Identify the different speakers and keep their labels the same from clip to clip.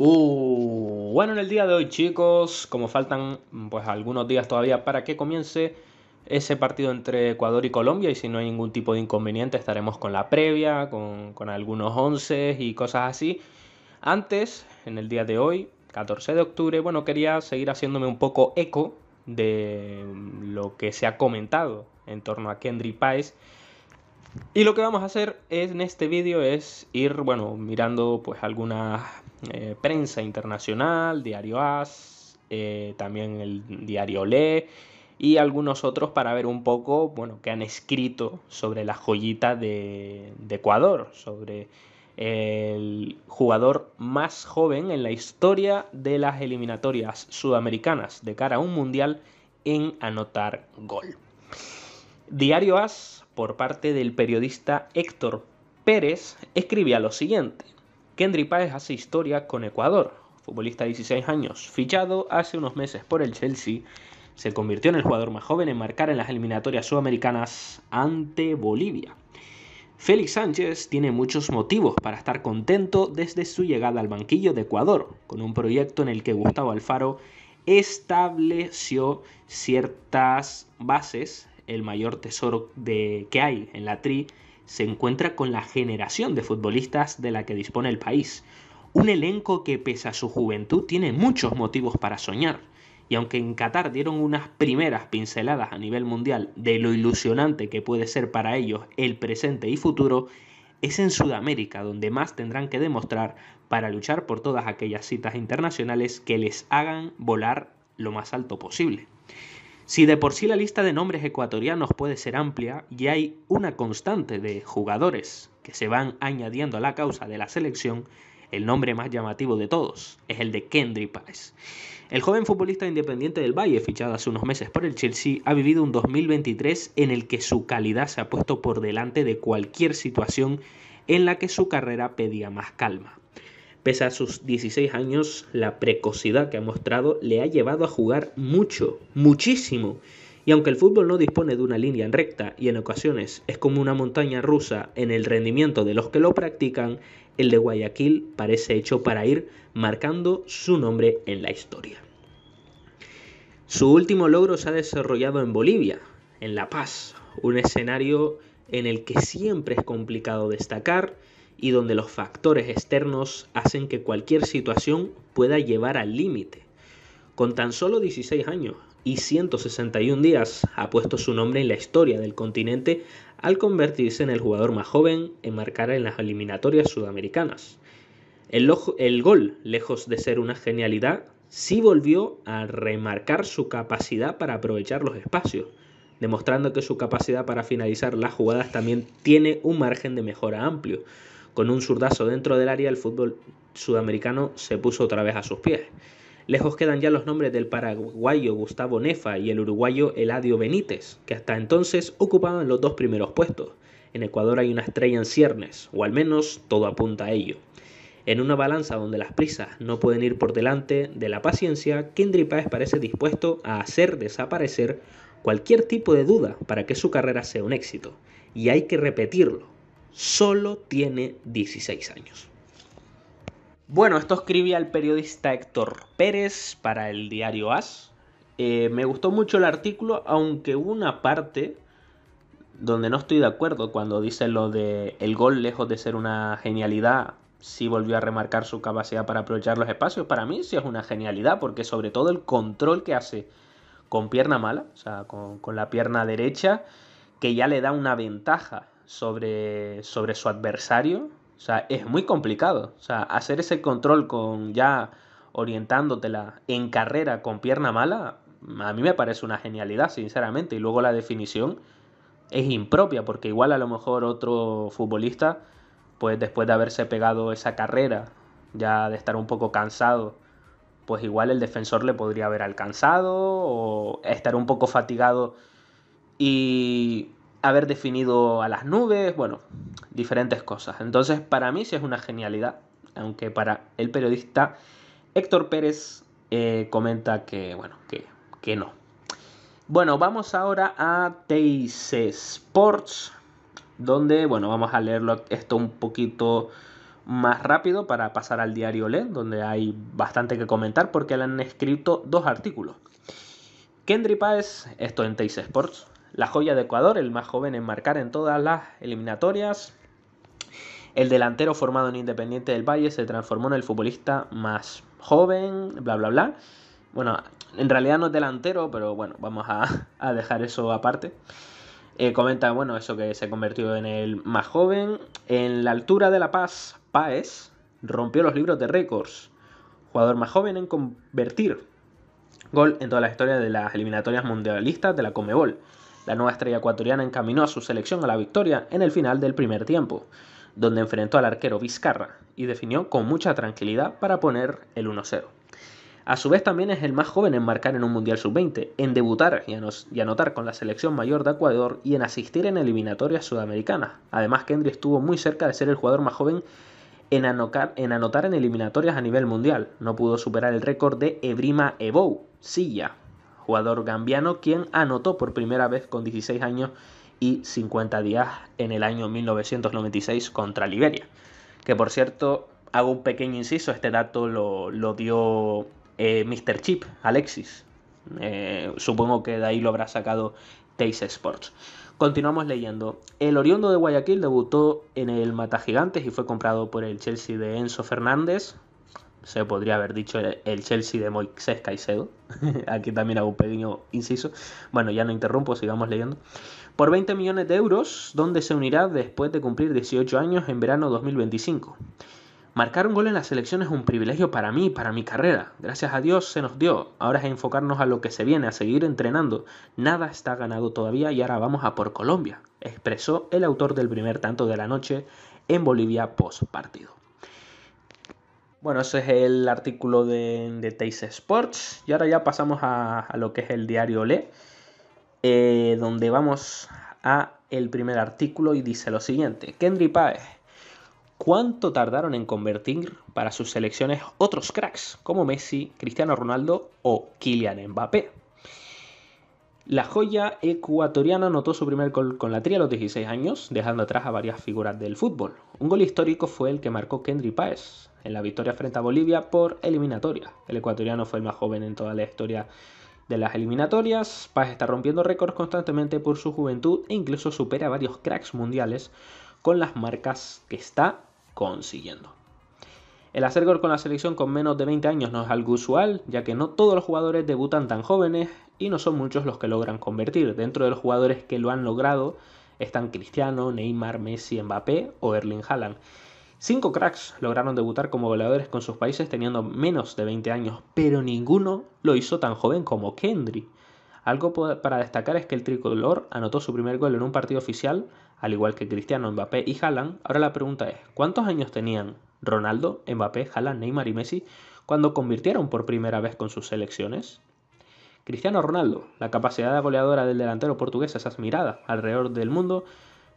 Speaker 1: Uh, bueno, en el día de hoy, chicos, como faltan pues algunos días todavía para que comience ese partido entre Ecuador y Colombia, y si no hay ningún tipo de inconveniente, estaremos con la previa, con, algunos once y cosas así. Antes, en el día de hoy, 14 de octubre, bueno, quería seguir haciéndome un poco eco de lo que se ha comentado en torno a Kendry Páez. Y lo que vamos a hacer en este vídeo es ir, bueno, mirando pues algunas eh, prensa internacional, diario AS, eh, también el diario Le y algunos otros para ver un poco, bueno, qué han escrito sobre la joyita de, de Ecuador, sobre el jugador más joven en la historia de las eliminatorias sudamericanas de cara a un mundial en anotar gol. Diario As, por parte del periodista Héctor Pérez, escribía lo siguiente. Kendry Páez hace historia con Ecuador. Futbolista de 16 años, fichado hace unos meses por el Chelsea, se convirtió en el jugador más joven en marcar en las eliminatorias sudamericanas ante Bolivia. Félix Sánchez tiene muchos motivos para estar contento desde su llegada al banquillo de Ecuador, con un proyecto en el que Gustavo Alfaro estableció ciertas bases, el mayor tesoro de, que hay en la tri se encuentra con la generación de futbolistas de la que dispone el país. Un elenco que pese a su juventud tiene muchos motivos para soñar. Y aunque en Qatar dieron unas primeras pinceladas a nivel mundial de lo ilusionante que puede ser para ellos el presente y futuro, es en Sudamérica donde más tendrán que demostrar para luchar por todas aquellas citas internacionales que les hagan volar lo más alto posible. Si de por sí la lista de nombres ecuatorianos puede ser amplia, y hay una constante de jugadores que se van añadiendo a la causa de la selección, el nombre más llamativo de todos es el de Kendry Páez. El joven futbolista independiente del Valle, fichado hace unos meses por el Chelsea, ha vivido un 2023 en el que su calidad se ha puesto por delante de cualquier situación en la que su carrera pedía más calma. Pese a sus 16 años, la precocidad que ha mostrado le ha llevado a jugar mucho, muchísimo. Y aunque el fútbol no dispone de una línea en recta y en ocasiones es como una montaña rusa en el rendimiento de los que lo practican, el de Guayaquil parece hecho para ir marcando su nombre en la historia. Su último logro se ha desarrollado en Bolivia, en La Paz, un escenario en el que siempre es complicado destacar y donde los factores externos hacen que cualquier situación pueda llevar al límite. Con tan solo 16 años y 161 días ha puesto su nombre en la historia del continente al convertirse en el jugador más joven en marcar en las eliminatorias sudamericanas. El, el gol, lejos de ser una genialidad, sí volvió a remarcar su capacidad para aprovechar los espacios, demostrando que su capacidad para finalizar las jugadas también tiene un margen de mejora amplio. Con un zurdazo dentro del área, el fútbol sudamericano se puso otra vez a sus pies. Lejos quedan ya los nombres del paraguayo Gustavo Nefa y el uruguayo Eladio Benítez, que hasta entonces ocupaban los dos primeros puestos. En Ecuador hay una estrella en ciernes, o al menos todo apunta a ello. En una balanza donde las prisas no pueden ir por delante de la paciencia, Kendry parece dispuesto a hacer desaparecer cualquier tipo de duda para que su carrera sea un éxito. Y hay que repetirlo, solo tiene 16 años. Bueno, esto escribí al periodista Héctor Pérez para el diario AS. Eh, me gustó mucho el artículo, aunque una parte donde no estoy de acuerdo cuando dice lo de el gol lejos de ser una genialidad. Sí volvió a remarcar su capacidad para aprovechar los espacios. Para mí sí es una genialidad, porque sobre todo el control que hace con pierna mala, o sea, con la pierna derecha, que ya le da una ventaja sobre, sobre su adversario, o sea, es muy complicado. O sea, hacer ese control con ya orientándotela en carrera con pierna mala, a mí me parece una genialidad, sinceramente. Y luego la definición es impropia, porque igual a lo mejor otro futbolista, pues después de haberse pegado esa carrera, ya de estar un poco cansado, pues igual el defensor le podría haber alcanzado o estar un poco fatigado y haber definido a las nubes, bueno, diferentes cosas. Entonces, para mí sí es una genialidad, aunque para el periodista Héctor Pérez eh, comenta que, bueno, que, que no. Bueno, vamos ahora a TIC Sports, donde, bueno, vamos a leerlo esto un poquito más rápido para pasar al diario LED, donde hay bastante que comentar porque le han escrito dos artículos. Kendry Páez, esto en TIC Sports, la joya de Ecuador, el más joven en marcar en todas las eliminatorias. El delantero formado en Independiente del Valle se transformó en el futbolista más joven, bla, bla, bla. Bueno, en realidad no es delantero, pero bueno, vamos a, dejar eso aparte. Eh, comenta, bueno, eso que se convirtió en el más joven. En la altura de La Paz, Páez rompió los libros de récords. Jugador más joven en convertir gol en toda la historia de las eliminatorias mundialistas de la Comebol. La nueva estrella ecuatoriana encaminó a su selección a la victoria en el final del primer tiempo, donde enfrentó al arquero Vizcarra y definió con mucha tranquilidad para poner el 1-0. A su vez también es el más joven en marcar en un Mundial Sub-20, en debutar y, anotar con la selección mayor de Ecuador y en asistir en eliminatorias sudamericanas. Además, Kendry estuvo muy cerca de ser el jugador más joven en, anotar en, eliminatorias a nivel mundial. No pudo superar el récord de Ebrima Ebou, Silla, jugador gambiano, quien anotó por primera vez con 16 años y 50 días en el año 1996 contra Liberia. Que por cierto, hago un pequeño inciso, este dato lo, dio eh, Mr. Chip, Alexis. Eh, supongo que de ahí lo habrá sacado teis Sports. Continuamos leyendo. El oriundo de Guayaquil debutó en el mata gigantes y fue comprado por el Chelsea de Enzo Fernández se podría haber dicho el Chelsea de Moisés Caicedo. Aquí también hago un pequeño inciso. Bueno, ya no interrumpo, sigamos leyendo. Por 20 millones de euros, donde se unirá después de cumplir 18 años en verano 2025. Marcar un gol en la selección es un privilegio para mí, para mi carrera. Gracias a Dios se nos dio. Ahora es enfocarnos a lo que se viene, a seguir entrenando. Nada está ganado todavía y ahora vamos a por Colombia, expresó el autor del primer tanto de la noche en Bolivia post partido. Bueno, ese es el artículo de, de Sports. Y ahora ya pasamos a, lo que es el diario Le, eh, donde vamos a el primer artículo y dice lo siguiente. Kendry Páez. ¿Cuánto tardaron en convertir para sus selecciones otros cracks como Messi, Cristiano Ronaldo o Kylian Mbappé? La joya ecuatoriana anotó su primer gol con la tri a los 16 años, dejando atrás a varias figuras del fútbol. Un gol histórico fue el que marcó Kendry Páez en la victoria frente a Bolivia por eliminatoria. El ecuatoriano fue el más joven en toda la historia de las eliminatorias. Páez está rompiendo récords constantemente por su juventud e incluso supera a varios cracks mundiales con las marcas que está consiguiendo. El hacer gol con la selección con menos de 20 años no es algo usual, ya que no todos los jugadores debutan tan jóvenes y no son muchos los que logran convertir. Dentro de los jugadores que lo han logrado están Cristiano, Neymar, Messi, Mbappé o Erling Haaland. Cinco cracks lograron debutar como goleadores con sus países teniendo menos de 20 años, pero ninguno lo hizo tan joven como Kendry. Algo para destacar es que el tricolor anotó su primer gol en un partido oficial, al igual que Cristiano, Mbappé y Haaland. Ahora la pregunta es, ¿cuántos años tenían Ronaldo, Mbappé, Haaland, Neymar y Messi cuando convirtieron por primera vez con sus selecciones? Cristiano Ronaldo, la capacidad goleadora del delantero portugués es admirada alrededor del mundo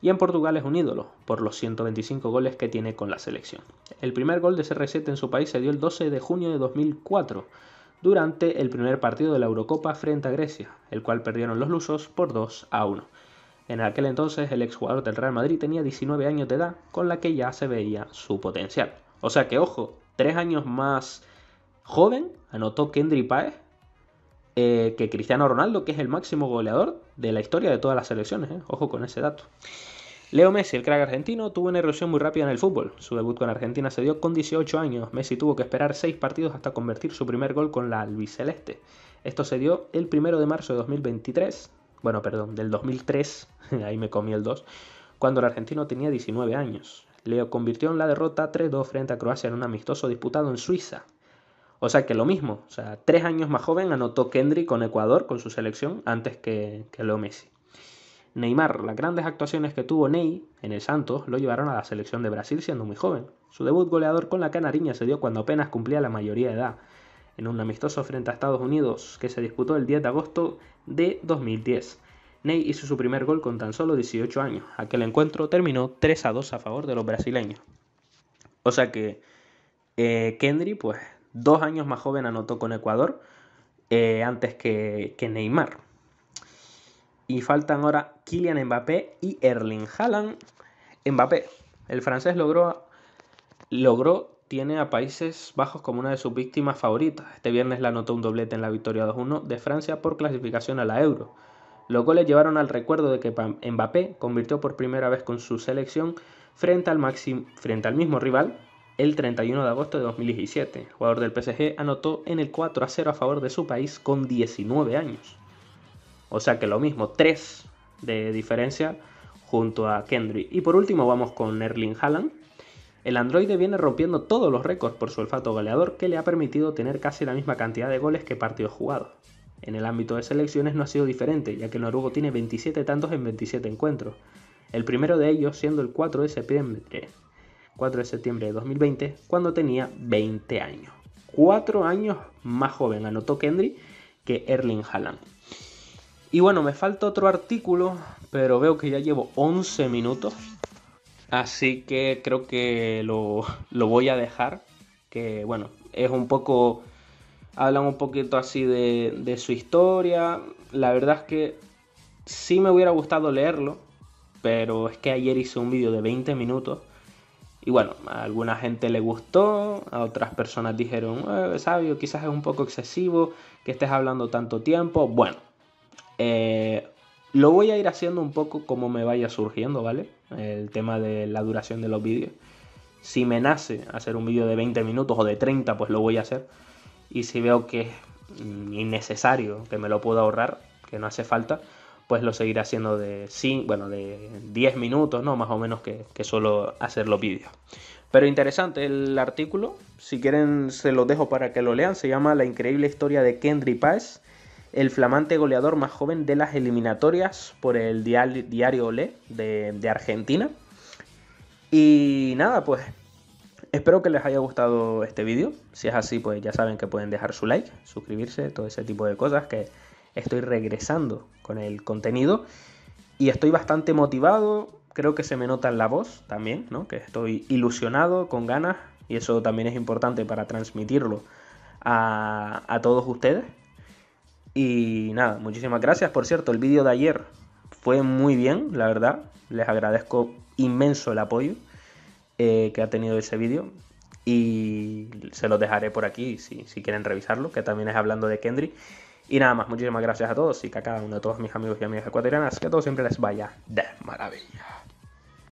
Speaker 1: y en Portugal es un ídolo por los 125 goles que tiene con la selección. El primer gol de CR7 en su país se dio el 12 de junio de 2004 durante el primer partido de la Eurocopa frente a Grecia, el cual perdieron los lusos por 2 a 1. En aquel entonces el exjugador del Real Madrid tenía 19 años de edad, con la que ya se veía su potencial. O sea que, ojo, tres años más joven, anotó Kendry Paez eh, que Cristiano Ronaldo, que es el máximo goleador de la historia de todas las selecciones. Eh, ojo con ese dato. Leo Messi, el crack argentino, tuvo una erosión muy rápida en el fútbol. Su debut con Argentina se dio con 18 años. Messi tuvo que esperar 6 partidos hasta convertir su primer gol con la albiceleste. Esto se dio el 1 de marzo de 2023, bueno, perdón, del 2003, ahí me comí el 2, cuando el argentino tenía 19 años. Leo convirtió en la derrota 3-2 frente a Croacia en un amistoso disputado en Suiza, o sea que lo mismo, o sea, tres años más joven anotó Kendry con Ecuador, con su selección, antes que, que Leo Messi. Neymar, las grandes actuaciones que tuvo Ney en el Santos lo llevaron a la selección de Brasil siendo muy joven. Su debut goleador con la Canariña se dio cuando apenas cumplía la mayoría de edad, en un amistoso frente a Estados Unidos que se disputó el 10 de agosto de 2010. Ney hizo su primer gol con tan solo 18 años. Aquel encuentro terminó 3 a 2 a favor de los brasileños. O sea que eh, Kendry, pues dos años más joven anotó con Ecuador eh, antes que, Neymar. Y faltan ahora Kylian Mbappé y Erling Haaland. Mbappé, el francés logró, logró tiene a Países Bajos como una de sus víctimas favoritas. Este viernes la anotó un doblete en la victoria 2-1 de Francia por clasificación a la Euro. Los le llevaron al recuerdo de que Mbappé convirtió por primera vez con su selección frente al, frente al mismo rival el 31 de agosto de 2017. jugador del PSG anotó en el 4 a 0 a favor de su país con 19 años. O sea que lo mismo, 3 de diferencia junto a Kendry. Y por último vamos con Erling Haaland. El androide viene rompiendo todos los récords por su olfato goleador que le ha permitido tener casi la misma cantidad de goles que partidos jugados. En el ámbito de selecciones no ha sido diferente, ya que el noruego tiene 27 tantos en 27 encuentros, el primero de ellos siendo el 4 de septiembre 4 de septiembre de 2020, cuando tenía 20 años. Cuatro años más joven anotó Kendry que Erling Haaland. Y bueno, me falta otro artículo, pero veo que ya llevo 11 minutos. Así que creo que lo, voy a dejar. Que bueno, es un poco. Hablan un poquito así de, de su historia. La verdad es que sí me hubiera gustado leerlo, pero es que ayer hice un vídeo de 20 minutos y bueno, a alguna gente le gustó, a otras personas dijeron, eh, sabio, quizás es un poco excesivo que estés hablando tanto tiempo. Bueno, eh, lo voy a ir haciendo un poco como me vaya surgiendo, ¿vale? El tema de la duración de los vídeos. Si me nace hacer un vídeo de 20 minutos o de 30, pues lo voy a hacer. Y si veo que es innecesario, que me lo puedo ahorrar, que no hace falta, pues lo seguirá haciendo de bueno, de 10 minutos, ¿no? Más o menos que, solo hacer los vídeos. Pero interesante el artículo, si quieren se lo dejo para que lo lean, se llama La increíble historia de Kendry Páez, el flamante goleador más joven de las eliminatorias por el diario Olé de Argentina. Y nada, pues espero que les haya gustado este vídeo, si es así pues ya saben que pueden dejar su like, suscribirse, todo ese tipo de cosas que estoy regresando con el contenido y estoy bastante motivado, creo que se me nota en la voz también, ¿no? que estoy ilusionado, con ganas y eso también es importante para transmitirlo a, todos ustedes. Y nada, muchísimas gracias. Por cierto, el vídeo de ayer fue muy bien, la verdad. Les agradezco inmenso el apoyo eh, que ha tenido ese vídeo. Y se los dejaré por aquí si, si quieren revisarlo, que también es hablando de Kendry. Y nada más, muchísimas gracias a todos y que a cada uno de todos mis amigos y amigas ecuatorianas, que a todos siempre les vaya de maravilla.